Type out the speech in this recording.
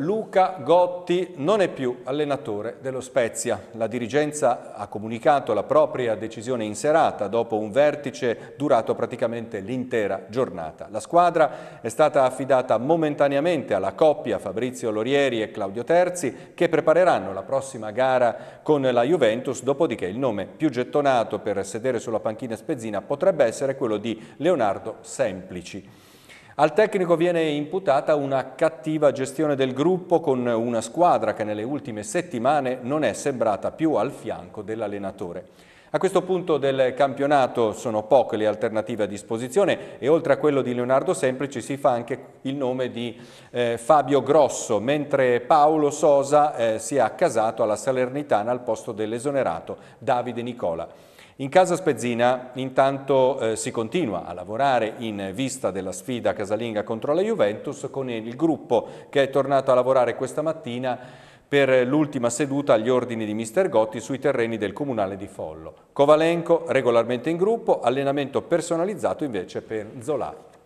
Luca Gotti non è più allenatore dello Spezia. La dirigenza ha comunicato la propria decisione in serata dopo un vertice durato praticamente l'intera giornata. La squadra è stata affidata momentaneamente alla coppia Fabrizio Lorieri e Claudio Terzi che prepareranno la prossima gara con la Juventus, dopodiché il nome più gettonato per sedere sulla panchina spezzina potrebbe essere quello di Leonardo Semplici. Al tecnico viene imputata una cattiva gestione del gruppo con una squadra che nelle ultime settimane non è sembrata più al fianco dell'allenatore. A questo punto del campionato sono poche le alternative a disposizione e oltre a quello di Leonardo Semplici si fa anche il nome di eh, Fabio Grosso, mentre Paolo Sosa eh, si è accasato alla Salernitana al posto dell'esonerato Davide Nicola. In casa Spezzina intanto eh, si continua a lavorare in vista della sfida casalinga contro la Juventus con il gruppo che è tornato a lavorare questa mattina per l'ultima seduta agli ordini di Mister Gotti sui terreni del Comunale di Follo. Covalenco regolarmente in gruppo, allenamento personalizzato invece per Zolà.